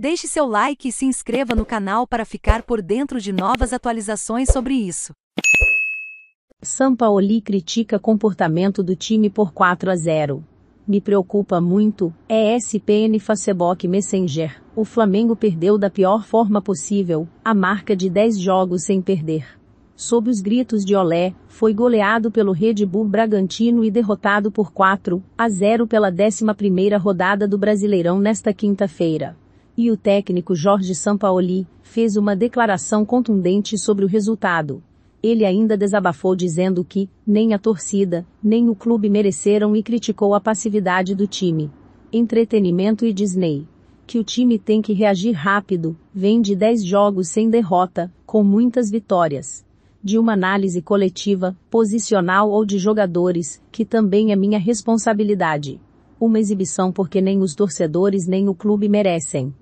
Deixe seu like e se inscreva no canal para ficar por dentro de novas atualizações sobre isso. Sampaoli critica comportamento do time por 4 a 0. Me preocupa muito, ESPN é Facebook Messenger. O Flamengo perdeu da pior forma possível, a marca de 10 jogos sem perder. Sob os gritos de Olé, foi goleado pelo Red Bull Bragantino e derrotado por 4 a 0 pela 11ª rodada do Brasileirão nesta quinta-feira. E o técnico Jorge Sampaoli fez uma declaração contundente sobre o resultado. Ele ainda desabafou dizendo que nem a torcida, nem o clube mereceram e criticou a passividade do time. Entretenimento e Disney. Que o time tem que reagir rápido, vem de 10 jogos sem derrota, com muitas vitórias de uma análise coletiva, posicional ou de jogadores, que também é minha responsabilidade. Uma exibição porque nem os torcedores nem o clube merecem.